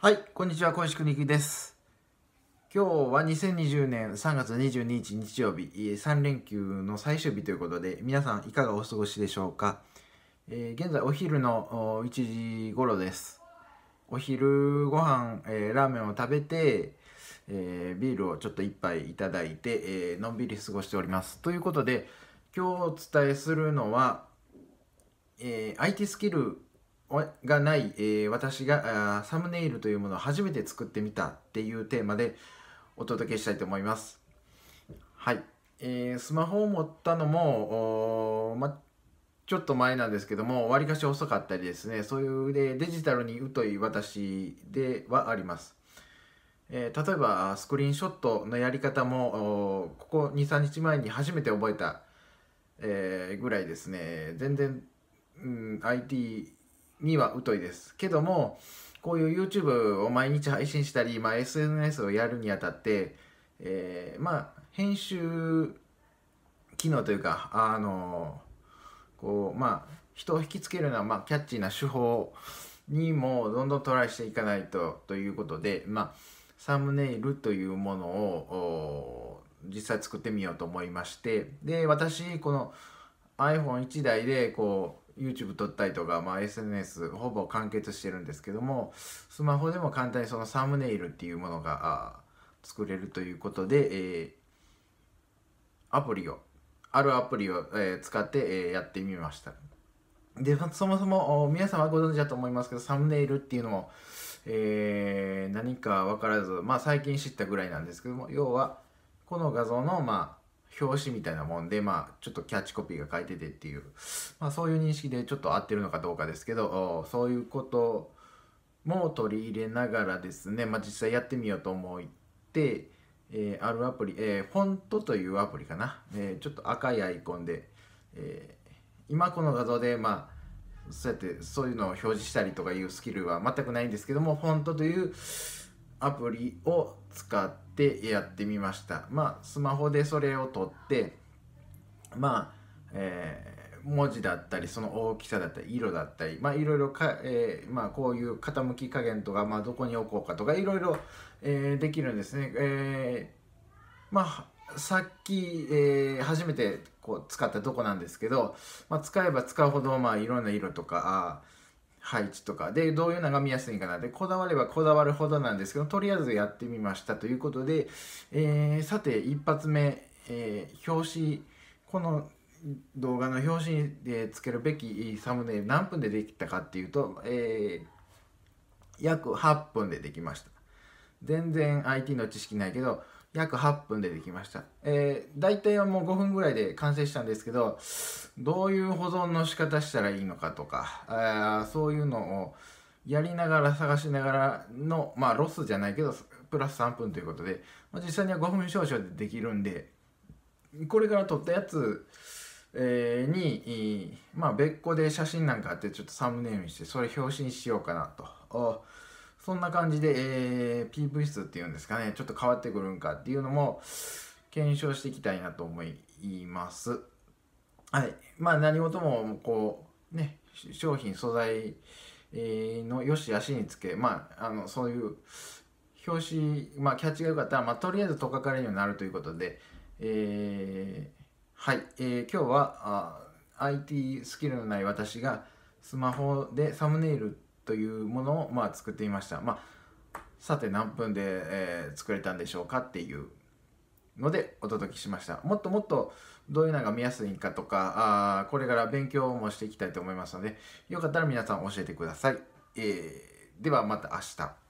はい、こんにちは、小石くにきです。今日は2020年3月22日日曜日、3連休の最終日ということで、皆さんいかがお過ごしでしょうか。えー、現在お昼の1時頃です。お昼ご飯、えー、ラーメンを食べて、えー、ビールをちょっと一杯いただいて、えー、のんびり過ごしております。ということで、今日お伝えするのは、え IT スキルがない、えー、私がサムネイルというものを初めて作ってみたっていうテーマでお届けしたいと思います。はい。えー、スマホを持ったのも、ま、ちょっと前なんですけども、わりかし遅かったりですね、そういうでデジタルに疎い私ではあります。えー、例えば、スクリーンショットのやり方も、ここ2、3日前に初めて覚えた、えー、ぐらいですね、全然、うん、IT には疎いです。けども、こういう YouTube を毎日配信したり、まあ、SNS をやるにあたって、えー、まあ、編集機能というか、あのー、こう、まあ、人を引きつけるような、まあ、キャッチーな手法にもどんどんトライしていかないと、ということで、まあ、サムネイルというものを実際作ってみようと思いまして、で、私、この iPhone1 台で、こう、YouTube 撮ったりとか、まあ、SNS ほぼ完結してるんですけどもスマホでも簡単にそのサムネイルっていうものが作れるということで、えー、アプリをあるアプリを、えー、使って、えー、やってみましたでそもそも皆様ご存知だと思いますけどサムネイルっていうのも、えー、何か分からず、まあ、最近知ったぐらいなんですけども要はこの画像の、まあ表紙みたいなもんで、まあ、ちょっとキャッチコピーが書いててっていう、まあ、そういう認識でちょっと合ってるのかどうかですけど、そういうことも取り入れながらですね、まあ、実際やってみようと思って、えー、あるアプリ、えー、フォントというアプリかな、えー、ちょっと赤いアイコンで、え今この画像で、まあ、そうやってそういうのを表示したりとかいうスキルは全くないんですけども、フォントという、アプリを使ってやってみました。まあ、スマホでそれを撮って、まあ、えー、文字だったり、その大きさだったり、色だったり、まあ、いろいろか、えー、まあ、こういう傾き加減とか、まあ、どこに置こうかとか、いろいろ、えー、できるんですね。えー、まあ、さっき、えー、初めてこう使ったとこなんですけど、まあ、使えば使うほど、まあ、いろんな色とか、あ配置とかでどういうのが見やすいかなってこだわればこだわるほどなんですけどとりあえずやってみましたということで、えー、さて1発目、えー、表紙この動画の表紙でつけるべきサムネイル何分でできたかっていうと、えー、約8分でできました全然 IT の知識ないけど約8分でできました。えー、大体はもう5分ぐらいで完成したんですけど、どういう保存の仕方したらいいのかとか、そういうのをやりながら探しながらの、まあロスじゃないけど、プラス3分ということで、まあ、実際には5分少々でできるんで、これから撮ったやつ、えー、に、まあ別個で写真なんかあってちょっとサムネイルにして、それ表紙にしようかなと。そんな感じで、えー、PV 数っていうんですかね、ちょっと変わってくるんかっていうのも検証していきたいなと思います。はい。まあ何事も、こう、ね、商品、素材の良し悪しにつけ、まあ、あの、そういう表紙、まあキャッチが良かったら、まあとりあえずとかかれるようになるということで、えー、はい。えー、今日はあ IT スキルのない私がスマホでサムネイルってというものを、まあ、作ってみました。まあ、さて何分で、えー、作れたんでしょうかっていうのでお届けしました。もっともっとどういうのが見やすいかとか、あこれから勉強もしていきたいと思いますので、よかったら皆さん教えてください。えー、ではまた明日。